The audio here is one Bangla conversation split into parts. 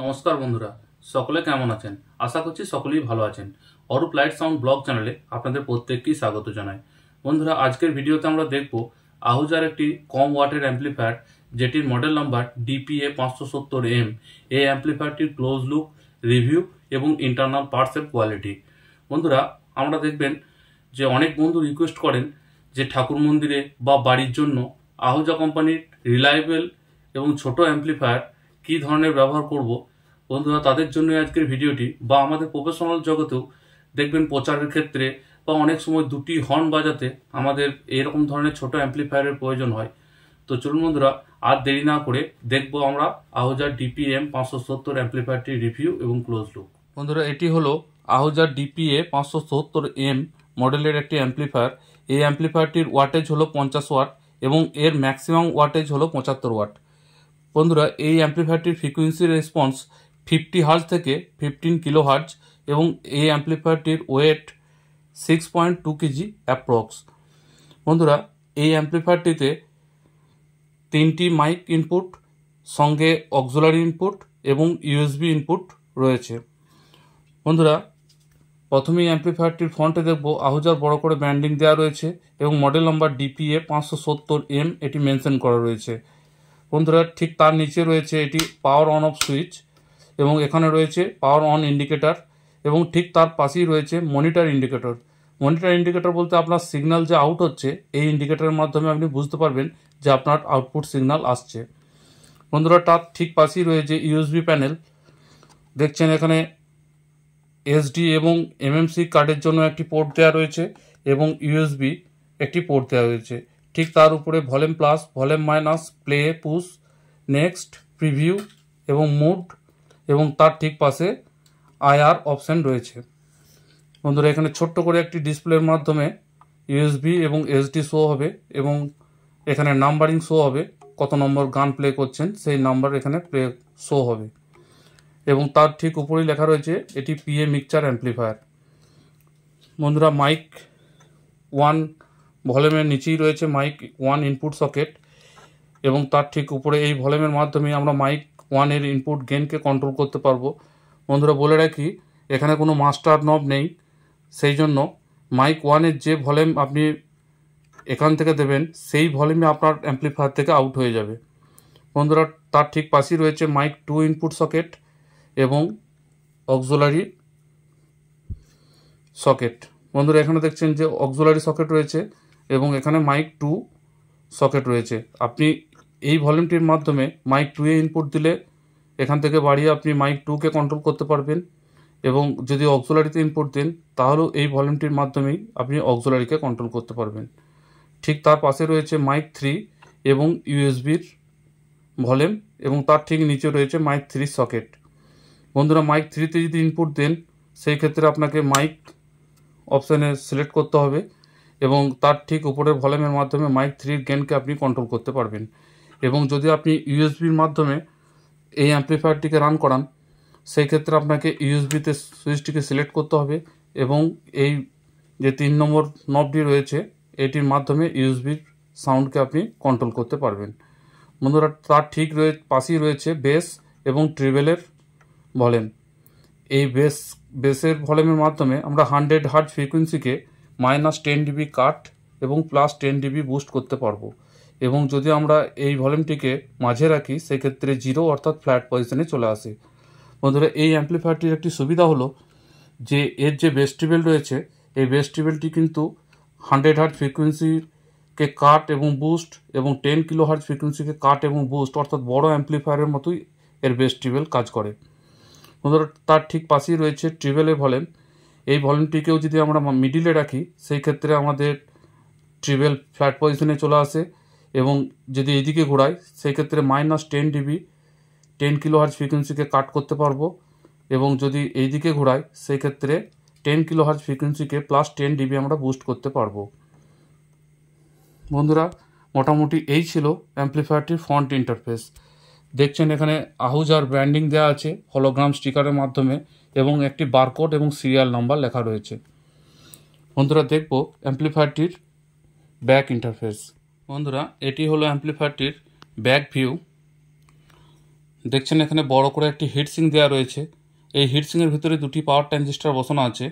নমস্কার বন্ধুরা সকলে কেমন আছেন আশা করছি সকলেই ভালো আছেন অরূপ লাইট সাউন্ড ব্লগ চ্যানেলে আপনাদের প্রত্যেককেই স্বাগত জানাই বন্ধুরা আজকের ভিডিওতে আমরা দেখব আহুজার একটি কম ওয়াটের অ্যাম্পলিফায়ার যেটির মডেল নাম্বার ডিপিএ পাঁচশো সত্তর এম এই অ্যাম্পলিফায়ারটির ক্লোজ লুক রিভিউ এবং ইন্টারনাল পার্টসের কোয়ালিটি বন্ধুরা আমরা দেখবেন যে অনেক বন্ধু রিকোয়েস্ট করেন যে ঠাকুর মন্দিরে বা বাড়ির জন্য আহুজা কোম্পানির রিলায়েবল এবং ছোট অ্যাম্পলিফায়ার কি ধরনের ব্যবহার করব বন্ধুরা তাদের জন্য আজকের ভিডিওটি বা আমাদের প্রফেশনাল জগতেও দেখবেন প্রচারের ক্ষেত্রে বা অনেক সময় দুটি হর্ন বাজাতে আমাদের এরকম ধরনের ছোট অ্যাম্পলিফায়ারের প্রয়োজন হয় তো চলুন বন্ধুরা আর দেরি না করে দেখব আমরা আহুজার ডিপিএম পাঁচশো সত্তর অ্যাম্পলিফায়ারটির রিভিউ এবং ক্লোজ লুক বন্ধুরা এটি হলো আহুজার ডিপিএ পাঁচশো সত্তর এম মডেলের একটি অ্যাম্পলিফায়ার এই অ্যাম্পলিফায়ারটির ওয়াটেজ হলো পঞ্চাশ ওয়াট এবং এর ম্যাক্সিমাম ওয়াটেজ হলো পঁচাত্তর ওয়াট বন্ধুরা এই অ্যাম্প্লিফায়ারটির ফ্রিকুয়েন্সি রেসপন্স ফিফটি হার্জ থেকে ফিফটিন কিলো হার্জ এবং এই অ্যাম্প্লিফায়ারটির weight six point two K G approx বন্ধুরা এই অ্যাম্প্লিফায়ারটিতে তিনটি মাইক ইনপুট সঙ্গে অক্সোলারি ইনপুট এবং ইউএসবি ইনপুট রয়েছে বন্ধুরা প্রথমেই অ্যাম্পলিফায়ারটির ফ্রন্টে দেখব আহুজার বড় করে ব্যান্ডিং দেওয়া রয়েছে এবং মডেল নম্বর ডিপিএ পাঁচশো সত্তর এম এটি মেনশন করা রয়েছে বন্ধুরা ঠিক তার নিচে রয়েছে এটি পাওয়ার অন অফ সুইচ এবং এখানে রয়েছে পাওয়ার অন ইন্ডিকেটার এবং ঠিক তার পাশেই রয়েছে মনিটর ইন্ডিকেটর মনিটর ইন্ডিকেটর বলতে আপনার সিগনাল যে আউট হচ্ছে এই ইন্ডিকেটরের মাধ্যমে আপনি বুঝতে পারবেন যে আপনার আউটপুট সিগনাল আসছে বন্ধুরা তার ঠিক পাশেই রয়েছে ইউএসবি প্যানেল দেখছেন এখানে এসডি এবং এমএমসি কার্ডের জন্য একটি পোর্ট দেওয়া রয়েছে এবং ইউএসবি একটি পোর্ট দেওয়া রয়েছে ঠিক তার উপরে volume plus volume minus play push next preview এবং মুড এবং তার ঠিক পাশে আইআর অপশান রয়েছে বন্ধুরা এখানে ছোট্ট করে একটি ডিসপ্লের মাধ্যমে ইউএসবি এবং এসডি শো হবে এবং এখানে নাম্বারিং শো হবে কত নম্বর গান প্লে করছেন সেই নাম্বার এখানে প্লে শো হবে এবং তার ঠিক উপরেই লেখা রয়েছে এটি পিএ মিক্সচার অ্যাম্প্লিফায়ার বন্ধুরা মাইক ওয়ান ভলিউমের নিচেই রয়েছে মাইক ওয়ান ইনপুট সকেট এবং তার ঠিক উপরে এই ভলিউমের মাধ্যমে আমরা মাইক ওয়ানের ইনপুট গেনকে কন্ট্রোল করতে পারবো বন্ধুরা বলে রাখি এখানে কোনো মাস্টার নব নেই সেই জন্য মাইক ওয়ানের যে ভলিউম আপনি এখান থেকে দেবেন সেই ভলিউমে আপনার অ্যাম্প্লিফায়ার থেকে আউট হয়ে যাবে বন্ধুরা তার ঠিক পাশেই রয়েছে মাইক টু ইনপুট সকেট এবং অক্সোলারি সকেট বন্ধুরা এখানে দেখছেন যে অক্সোলারি সকেট রয়েছে এবং এখানে মাইক টু সকেট রয়েছে আপনি এই ভলিউমটির মাধ্যমে মাইক টুয়ে ইনপুট দিলে এখান থেকে বাড়িয়ে আপনি মাইক টুকে কন্ট্রোল করতে পারবেন এবং যদি অক্সোলারিতে ইনপুট দেন তাহলেও এই ভলিউমটির মাধ্যমেই আপনি অক্সোলারিকে কন্ট্রোল করতে পারবেন ঠিক তার পাশে রয়েছে মাইক থ্রি এবং ইউএসবির ভলিউম এবং তার ঠিক নিচে রয়েছে মাইক থ্রি সকেট বন্ধুরা মাইক থ্রিতে যদি ইনপুট দেন সেই ক্ষেত্রে আপনাকে মাইক অপশানে সিলেক্ট করতে হবে এবং তার ঠিক উপরে ভলিউমের মাধ্যমে মাইক থ্রির গেনকে আপনি কন্ট্রোল করতে পারবেন এবং যদি আপনি ইউএসবির মাধ্যমে এই অ্যাম্প্লিফায়ারটিকে রান করান সেই ক্ষেত্রে আপনাকে ইউএসবিতে সুইচটিকে সিলেক্ট করতে হবে এবং এই যে তিন নম্বর নবটি রয়েছে এটির মাধ্যমে ইউএসবির সাউন্ডকে আপনি কন্ট্রোল করতে পারবেন বন্ধুরা তার ঠিক রয়ে পাশেই রয়েছে বেস এবং ট্রিবেলের ভলেম এই বেস বেসের ভলিউমের মাধ্যমে আমরা হান্ড্রেড হার্ট ফ্রিকোয়েন্সিকে মাইনাস টেন ডিবি কাট এবং প্লাস টেন ডিবি বুস্ট করতে পারবো এবং যদি আমরা এই ভলিউমটিকে মাঝে রাখি সেক্ষেত্রে জিরো অর্থাৎ ফ্ল্যাট পজিশনে চলে আসে বন্ধুরা এই অ্যাম্পলিফায়ারটির একটি সুবিধা হলো যে এর যে বেস রয়েছে এই বেস কিন্তু হান্ড্রেড হার্ট ফ্রিকোয়েন্সিকে কাট এবং বুস্ট এবং টেন কিলো হার্ট ফ্রিকোয়েন্সিকে কাট এবং বুস্ট অর্থাৎ বড় অ্যাম্পলিফায়ারের মতোই এর বেস কাজ করে বন্ধুরা তার ঠিক পাশেই রয়েছে ট্রিবেলের ভলিউম এই ভলিউমটিকেও যদি আমরা মিডিলে রাখি সেই ক্ষেত্রে আমাদের ট্রিবেল ফ্ল্যাট পজিশনে চলে আসে এবং যদি এদিকে ঘোরাই সেই ক্ষেত্রে minus ten dB ten kilohertz ফ্রিকোয়েন্সিকে কাট করতে পারবো এবং যদি এইদিকে ঘোরাই সেই ক্ষেত্রে টেন কিলো হার্জ ফ্রিকোয়েন্সিকে প্লাস টেন ডিবি আমরা বুস্ট করতে পারবো বন্ধুরা মোটামুটি এই ছিল অ্যাম্প্লিফায়ারটির ফন্ট ইন্টারফেস দেখছেন এখানে আহুজার ব্র্যান্ডিং দেওয়া আছে হলোগ্রাম স্টিকারের মাধ্যমে এবং একটি বারকোড এবং সিরিয়াল নাম্বার লেখা রয়েছে বন্ধুরা দেখব অ্যাম্প্লিফায়ারটির ব্যাক ইন্টারফেস বন্ধুরা এটি হলো অ্যাম্প্লিফায়ারটির ব্যাক ভিউ দেখছেন এখানে বড় করে একটি হিটসিং দেওয়া রয়েছে এই হিটসিংয়ের ভিতরে দুটি পাওয়ার ট্রানজিস্টর বসানো আছে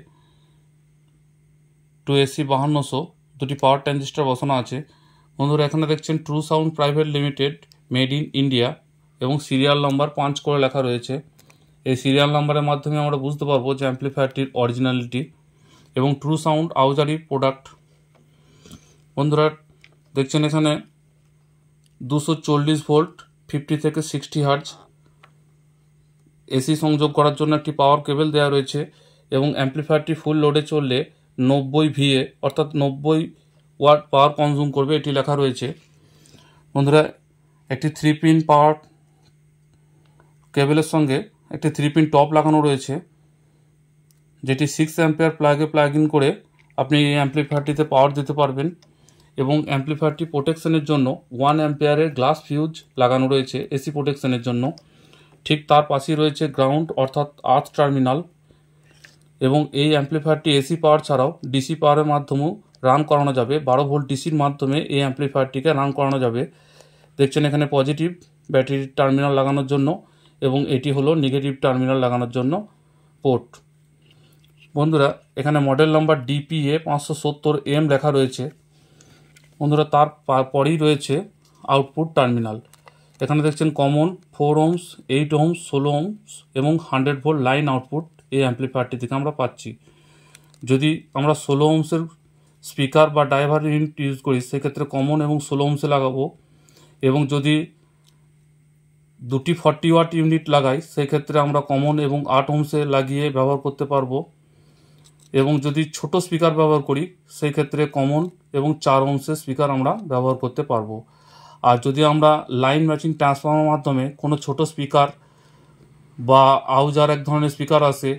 টু এসি বাহান্নশো দুটি পাওয়ার ট্রানজিস্টর বসানো আছে বন্ধুরা এখানে দেখছেন true sound private limited made in India এবং সিরিয়াল নম্বর পাঁচ করে লেখা রয়েছে এই সিরিয়াল নাম্বারের মাধ্যমে আমরা বুঝতে পারবো যে অ্যাম্পলিফায়ারটির অরিজিনালিটি এবং ট্রু সাউন্ড আউজারি প্রোডাক্ট বন্ধুরা দেখছেন এখানে দুশো চল্লিশ ভোল্ট ফিফটি থেকে সিক্সটি হার্জ এসি সংযোগ করার জন্য একটি পাওয়ার কেবল দেওয়া রয়েছে এবং অ্যাম্পলিফায়ারটি ফুল লোডে চললে নব্বই ভিএ অর্থাৎ নব্বই ওয়াট পাওয়ার কনজিউম করবে এটি লেখা রয়েছে বন্ধুরা একটি থ্রি পিন পাওয়ার কেবেলের সঙ্গে একটি থ্রি পিন টপ লাগানো রয়েছে যেটি সিক্স অ্যাম্পিয়ার প্লাগে প্লাগ ইন করে আপনি এই অ্যাম্পলিফায়ারটিতে পাওয়ার দিতে পারবেন এবং অ্যাম্পলিফায়ারটি প্রোটেকশনের জন্য ওয়ান অ্যাম্পিয়ারের গ্লাস ফিউজ লাগানো রয়েছে এসি প্রোটেকশনের জন্য ঠিক তার পাশেই রয়েছে গ্রাউন্ড অর্থাৎ আর্থ টার্মিনাল এবং এই অ্যাম্পলিফায়ারটি এসি পাওয়ার ছাড়াও ডিসি পাওয়ারের মাধ্যমেও রান করানো যাবে বারো ভোল্ট ডিসির মাধ্যমে এই অ্যাম্পলিফায়ারটিকে রান করানো যাবে দেখছেন এখানে পজিটিভ ব্যাটারির টার্মিনাল লাগানোর জন্য এবং এটি হলো নেগেটিভ টার্মিনাল লাগানোর জন্য পোর্ট বন্ধুরা এখানে মডেল নম্বর ডিপিএ পাঁচশো সত্তর এম লেখা রয়েছে বন্ধুরা তার পরেই রয়েছে আউটপুট টার্মিনাল এখানে দেখছেন common four ohms eight ohms ষোলো ওমস এবং হান্ড্রেড ভোল্ট লাইন আউটপুট এই অ্যাম্প্লিফায়ারটি থেকে আমরা পাচ্ছি যদি আমরা ষোলো ওমসের স্পিকার বা ড্রাইভার ইউনিট ইউজ করি সেক্ষেত্রে কমন এবং ষোলো ওমসে লাগাবো এবং যদি দুটি ফর্টি ওয়াট ইউনিট লাগাই সেক্ষেত্রে আমরা কমন এবং আট হোমসে লাগিয়ে ব্যবহার করতে পারবো এবং যদি ছোট স্পিকার ব্যবহার করি সেই ক্ষেত্রে কমন এবং চার হোমসের স্পিকার আমরা ব্যবহার করতে পারবো আর যদি আমরা লাইন ম্যাচিং ট্রান্সফর্মার মাধ্যমে কোনো ছোট স্পিকার বা আউজার এক ধরনের স্পিকার আছে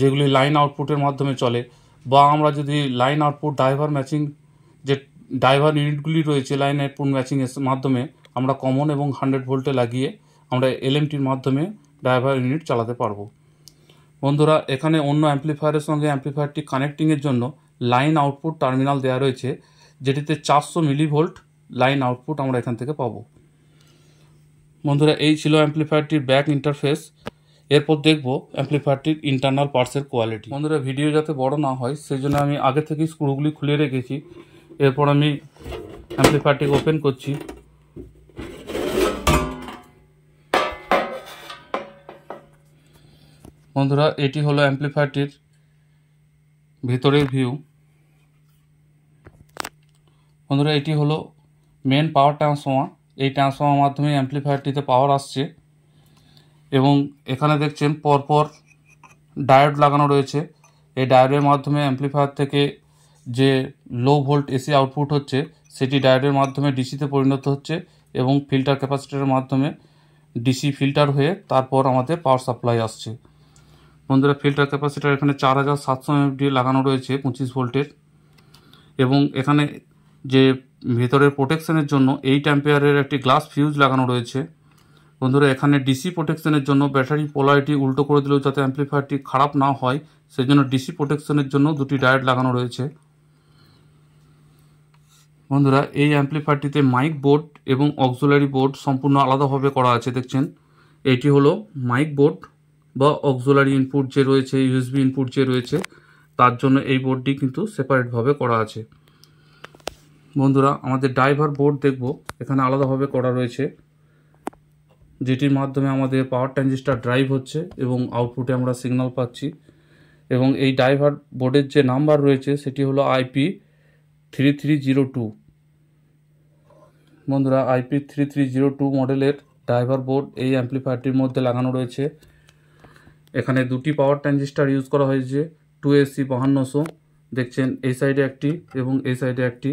যেগুলি লাইন আউটপুটের মাধ্যমে চলে বা আমরা যদি লাইন আউটপুট ড্রাইভার ম্যাচিং যে ড্রাইভার ইউনিটগুলি রয়েছে লাইন আউটপুট ম্যাচিংয়ের মাধ্যমে আমরা কমন এবং হান্ড্রেড ভোল্টে লাগিয়ে আমরা এলএমটির মাধ্যমে ড্রাইভার ইউনিট চালাতে পারবো বন্ধুরা এখানে অন্য অ্যাম্পলিফায়ারের সঙ্গে অ্যাম্পলিফায়ারটি কানেক্টিংয়ের জন্য লাইন আউটপুট টার্মিনাল দেওয়া রয়েছে যেটিতে চারশো মিলিভোল্ট লাইন আউটপুট আমরা এখান থেকে পাবো বন্ধুরা এই ছিল অ্যাম্পলিফায়ারটির ব্যাক ইন্টারফেস এরপর দেখব অ্যাম্পলিফায়ারটির ইন্টারনাল পার্টসের কোয়ালিটি বন্ধুরা ভিডিও যাতে বড় না হয় সেই জন্য আমি আগে থেকেই স্ক্রুগুলি খুলে রেখেছি এরপর আমি অ্যাম্প্লিফায়ারটিকে ওপেন করছি বন্ধুরা এটি হলো অ্যাম্পলিফায়ারটির ভিতরের ভিউ বন্ধুরা এটি হলো মেন পাওয়ার ট্রান্সফর্মার এই ট্রান্সফর্মার মাধ্যমে অ্যাম্পলিফায়ারটিতে পাওয়ার আসছে এবং এখানে দেখছেন পরপর ডায়োড লাগানো রয়েছে এই ডায়োডের মাধ্যমে অ্যাম্পলিফায়ার থেকে যে লো ভোল্ট এসি আউটপুট হচ্ছে সেটি ডায়োডের মাধ্যমে ডিসিতে পরিণত হচ্ছে এবং ফিল্টার ক্যাপাসিটারের মাধ্যমে ডিসি ফিল্টার হয়ে তারপর আমাদের পাওয়ার সাপ্লাই আসছে বন্ধুরা ফিল্টার ক্যাপাসিটার এখানে চার হাজার সাতশো এমডি লাগানো রয়েছে পঁচিশ ভোল্টের এবং এখানে যে ভেতরের প্রোটেকশনের জন্য এইট অ্যাম্পেয়ারের একটি গ্লাস ফিউজ লাগানো রয়েছে বন্ধুরা এখানে ডিসি প্রোটেকশনের জন্য ব্যাটারি পোলারিটি উল্টো করে দিলেও যাতে অ্যাম্প্লিফায়ারটি খারাপ না হয় সেজন্য ডিসি প্রোটেকশনের জন্য দুটি ডায়েট লাগানো রয়েছে বন্ধুরা এই অ্যাম্প্লিফায়ারটিতে মাইক বোর্ড এবং অক্সুলারি বোর্ড সম্পূর্ণ আলাদাভাবে করা আছে দেখছেন এটি হলো মাইক বোর্ড বা অক্সোলারি ইনপুট যে রয়েছে ইউএসবি ইনপুট যে রয়েছে তার জন্য এই বোর্ডটি কিন্তু সেপারেটভাবে করা আছে বন্ধুরা আমাদের ড্রাইভার বোর্ড দেখব এখানে আলাদাভাবে করা রয়েছে যেটির মাধ্যমে আমাদের পাওয়ার ট্রানজিস্টার ড্রাইভ হচ্ছে এবং আউটপুটে আমরা সিগন্যাল পাচ্ছি এবং এই ড্রাইভার বোর্ডের যে নাম্বার রয়েছে সেটি হলো IP three three zero two বন্ধুরা IP three three zero two মডেলের ড্রাইভার বোর্ড এই অ্যাম্প্লিফায়ারটির মধ্যে লাগানো রয়েছে এখানে দুটি পাওয়ার ট্রানজিস্টার ইউজ করা হয়েছে টু এসি বাহান্নশো দেখছেন এই সাইডে একটি এবং এই সাইডে একটি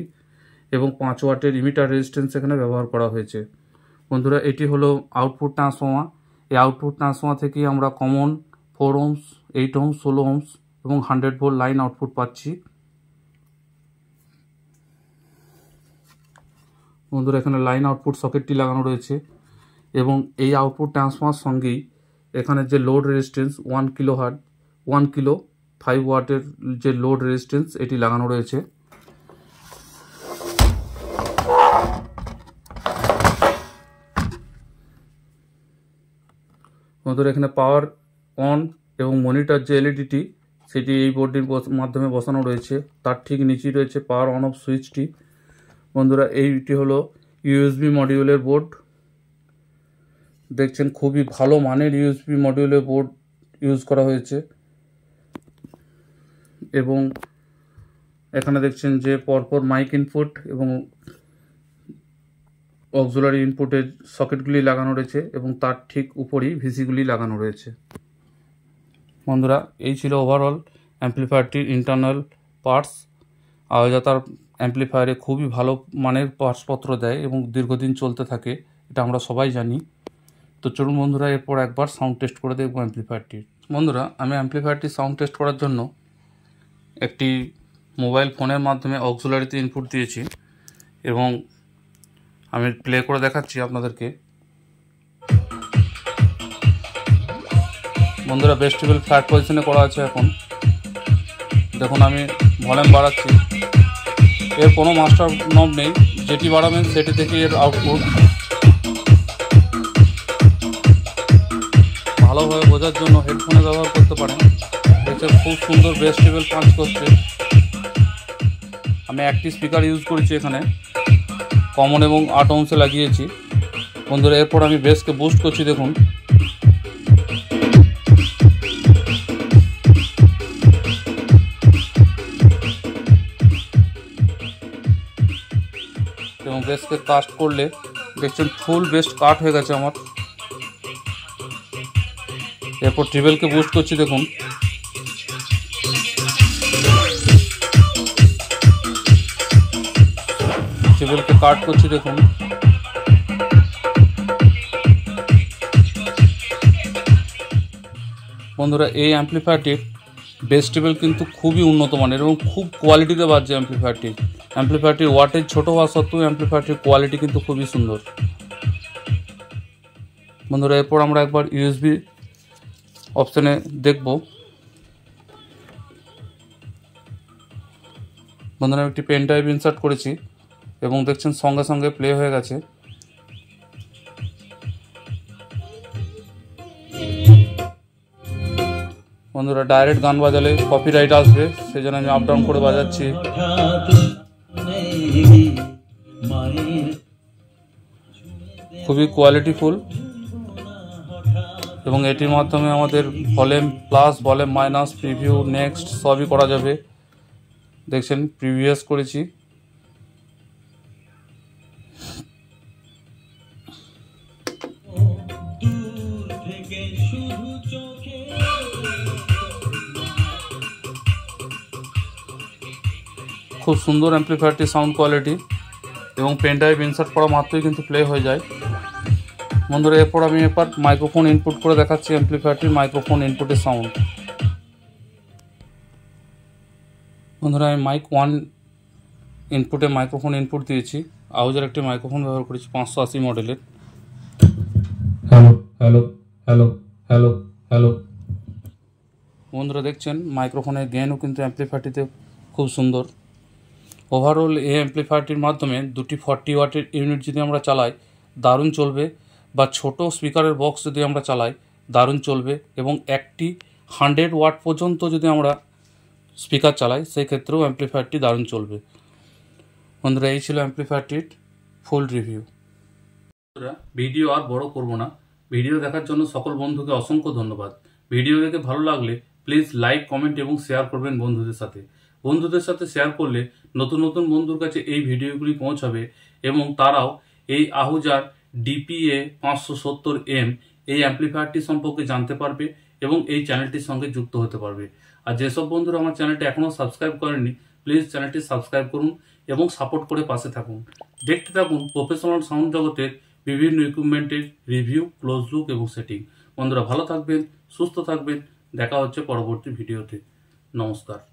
এবং পাঁচ ওয়াটের ইমিটার রেজিস্ট্যান্স এখানে ব্যবহার করা হয়েছে বন্ধুরা এটি হলো আউটপুট ট্রান্সফর্মার এই আউটপুট ট্রান্সফর্মার থেকে আমরা common four ohms eight ohms ষোলো ওমস এবং হান্ড্রেড ভোল লাইন আউটপুট পাচ্ছি বন্ধুরা এখানে লাইন আউটপুট সকেটটি লাগানো রয়েছে এবং এই আউটপুট ট্রান্সফর্মার সঙ্গেই এখানে যে load resistance one kilo hertz one kilo five ওয়াটের যে লোড রেজিস্ট্যান্স এটি লাগানো রয়েছে বন্ধুরা এখানে পাওয়ার অন এবং মনিটর যে এলইডিটি সেটি এই বোর্ডটির মাধ্যমে বসানো রয়েছে তার ঠিক নিচেই রয়েছে পাওয়ার অন অফ সুইচটি বন্ধুরা এইটি হলো ইউএসবি মডিউলের বোর্ড দেখছেন খুবই ভালো মানের ইউএসবি মডিউলের বোর্ড ইউজ করা হয়েছে এবং এখানে দেখছেন যে পরপর মাইক ইনপুট এবং অক্সুলারি ইনপুটের সকেটগুলি লাগানো রয়েছে এবং তার ঠিক উপরেই ভিসিগুলি লাগানো রয়েছে বন্ধুরা এই ছিল ওভারঅল অ্যাম্প্লিফায়ারটির ইন্টারনাল পার্টস তার অ্যাম্প্লিফায়ারে খুবই ভালো মানের পার্টসপত্র দেয় এবং দীর্ঘদিন চলতে থাকে এটা আমরা সবাই জানি তো চলুন বন্ধুরা এরপর একবার সাউন্ড টেস্ট করে দেখবো অ্যাম্পলিফায়ারটির বন্ধুরা আমি অ্যাম্পলিফায়ারটি সাউন্ড টেস্ট করার জন্য একটি মোবাইল ফোনের মাধ্যমে অক্সুলারিতে ইনপুট দিয়েছি এবং আমি প্লে করে দেখাচ্ছি আপনাদেরকে বন্ধুরা বেস্টিবল ফ্ল্যাট পজিশনে করা আছে এখন দেখুন আমি ভলিউম বাড়াচ্ছি এর কোনো মাস্টার নব নেই যেটি বাড়াবেন সেটি থেকে এর আউটপুট ভালোভাবে বোঝার জন্য হেডফোনে ব্যবহার করতে পারেন এছাড়া খুব সুন্দর বেস লেভেল কাজ করছে আমি একটি স্পিকার ইউজ করেছি এখানে কমন এবং আট অংশে লাগিয়েছি বন্ধুরা এরপর আমি বেসকে বুস্ট করছি দেখুন এবং বেসকে কাস্ট করলে দেখছেন ফুল বেস্ট কাট হয়ে গেছে আমার এরপর ট্রিবেলকে বুস্ট করছি দেখুন ট্রিবেলকে কাট করছি দেখুন বন্ধুরা এই অ্যাম্পলিফায়ারটির বেস ট্রিবেল কিন্তু খুবই উন্নত মানের এবং খুব কোয়ালিটিতে বাজছে অ্যাম্পলিফায়ারটি অ্যাম্পলিফায়ারটির ওয়াটেজ ছোট হওয়া সত্ত্বেও অ্যাম্পলিফায়ারটির কোয়ালিটি কিন্তু খুবই সুন্দর বন্ধুরা এরপর আমরা একবার ইউএসবি অপশানে দেখব বন্ধুরা আমি একটি পেন ড্রাইভ ইনসার্ট করেছি এবং দেখছেন সঙ্গে সঙ্গে প্লে হয়ে গেছে বন্ধুরা ডাইরেক্ট গান বাজালে কপি রাইট আসবে সেই জন্য আমি আপ ডাউন করে বাজাচ্ছি খুবই কোয়ালিটিফুল এবং এটির মাধ্যমে আমাদের volume plus volume minus preview next সবই করা যাবে দেখছেন প্রিভিয়াস করেছি খুব সুন্দর অ্যাম্প্লিফায়ারটি সাউন্ড কোয়ালিটি এবং পেন ড্রাইভ ইনসার্ট করা মাত্রই কিন্তু প্লে হয়ে যায় বন্ধুরা এরপর আমি এরপর মাইক্রোফোন ইনপুট করে দেখাচ্ছি অ্যাম্প্লিফায়ারটির মাইক্রোফোন ইনপুটের সাউন্ড বন্ধুরা আমি মাইক ওয়ান ইনপুটে মাইক্রোফোন ইনপুট দিয়েছি আউজের একটি মাইক্রোফোন ব্যবহার করেছি পাঁচশো আশি মডেলের hello hello hello hello hello বন্ধুরা দেখছেন মাইক্রোফোনের গেনও কিন্তু অ্যাম্প্লিফায়ারটিতে খুব সুন্দর ওভারঅল এই অ্যাম্প্লিফায়ারটির মাধ্যমে দুটি ফর্টি ওয়াটের ইউনিট যদি আমরা চালাই দারুণ চলবে বা ছোট স্পিকারের বক্স যদি আমরা চালাই দারুণ চলবে এবং একটি হান্ড্রেড ওয়াট পর্যন্ত যদি আমরা স্পিকার চালাই সেই ক্ষেত্রেও অ্যাম্প্লিফায়ারটি দারুণ চলবে বন্ধুরা এই ছিল অ্যাম্প্লিফায়ারটির ফুল রিভিউ বন্ধুরা ভিডিও আর বড় করব না ভিডিও দেখার জন্য সকল বন্ধুকে অসংখ্য ধন্যবাদ ভিডিও দেখে ভালো লাগলে প্লিজ লাইক কমেন্ট এবং শেয়ার করবেন বন্ধুদের সাথে বন্ধুদের সাথে শেয়ার করলে নতুন নতুন বন্ধুর কাছে এই ভিডিওগুলি পৌঁছাবে এবং তারাও এই আহুজার ডিপিএ পাঁচশো সত্তর এম এই অ্যাম্পলিফায়ারটি সম্পর্কে জানতে পারবে এবং এই চ্যানেলটির সঙ্গে যুক্ত হতে পারবে আর যেসব বন্ধুরা আমার চ্যানেলটি এখনও সাবস্ক্রাইব করেননি প্লিজ চ্যানেলটি সাবস্ক্রাইব করুন এবং সাপোর্ট করে পাশে থাকুন দেখতে থাকুন প্রফেশনাল সাউন্ড জগতের বিভিন্ন ইকুইপমেন্টের রিভিউ ক্লোজ লুক এবং সেটিং বন্ধুরা ভালো থাকবেন সুস্থ থাকবেন দেখা হচ্ছে পরবর্তী ভিডিওতে নমস্কার